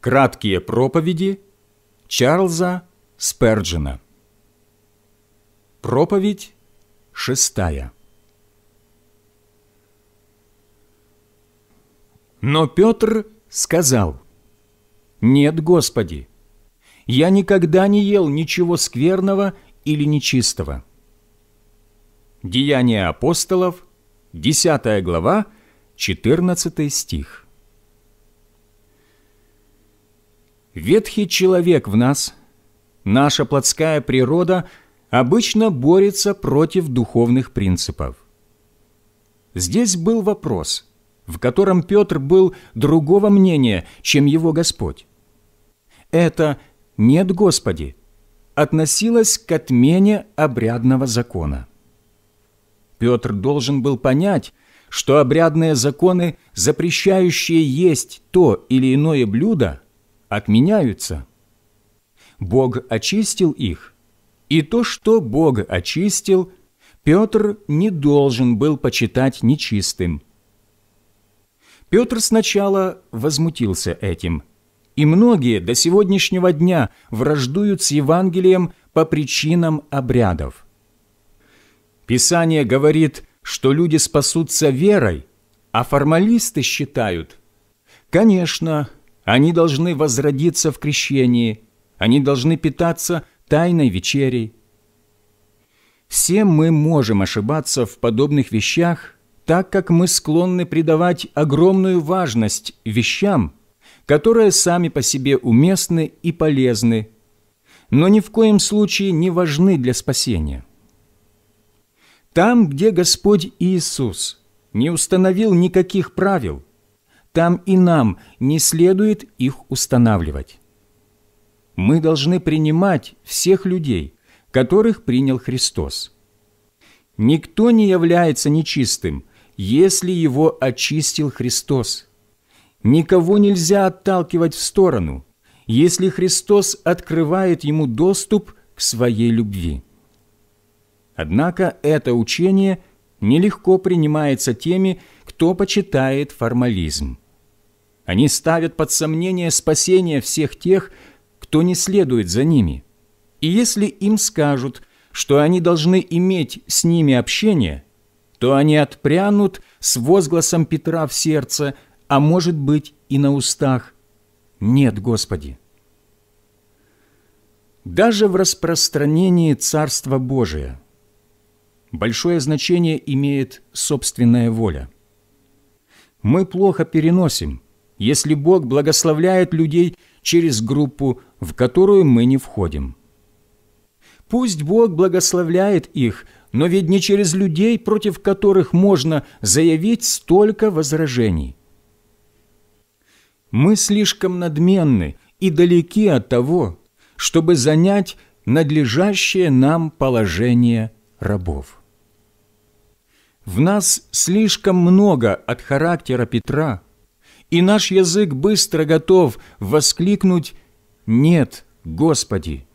Краткие проповеди Чарльза Сперджина Проповедь шестая Но Петр сказал, «Нет, Господи, я никогда не ел ничего скверного или нечистого». Деяния апостолов, 10 глава, 14 стих. Ветхий человек в нас, наша плотская природа обычно борется против духовных принципов. Здесь был вопрос, в котором Петр был другого мнения, чем его Господь. Это «нет Господи» относилось к отмене обрядного закона. Петр должен был понять, что обрядные законы, запрещающие есть то или иное блюдо, отменяются. Бог очистил их, и то, что Бог очистил, Петр не должен был почитать нечистым. Петр сначала возмутился этим, и многие до сегодняшнего дня враждуют с Евангелием по причинам обрядов. Писание говорит, что люди спасутся верой, а формалисты считают, конечно, они должны возродиться в крещении, они должны питаться тайной вечерей. Все мы можем ошибаться в подобных вещах, так как мы склонны придавать огромную важность вещам, которые сами по себе уместны и полезны, но ни в коем случае не важны для спасения. Там, где Господь Иисус не установил никаких правил – там и нам не следует их устанавливать. Мы должны принимать всех людей, которых принял Христос. Никто не является нечистым, если его очистил Христос. Никого нельзя отталкивать в сторону, если Христос открывает ему доступ к своей любви. Однако это учение нелегко принимается теми, кто почитает формализм. Они ставят под сомнение спасение всех тех, кто не следует за ними. И если им скажут, что они должны иметь с ними общение, то они отпрянут с возгласом Петра в сердце, а может быть и на устах. Нет, Господи! Даже в распространении Царства Божия – большое значение имеет собственная воля. Мы плохо переносим, если Бог благословляет людей через группу, в которую мы не входим. Пусть Бог благословляет их, но ведь не через людей, против которых можно заявить столько возражений. Мы слишком надменны и далеки от того, чтобы занять надлежащее нам положение – рабов. В нас слишком много от характера Петра, и наш язык быстро готов воскликнуть «Нет, Господи!»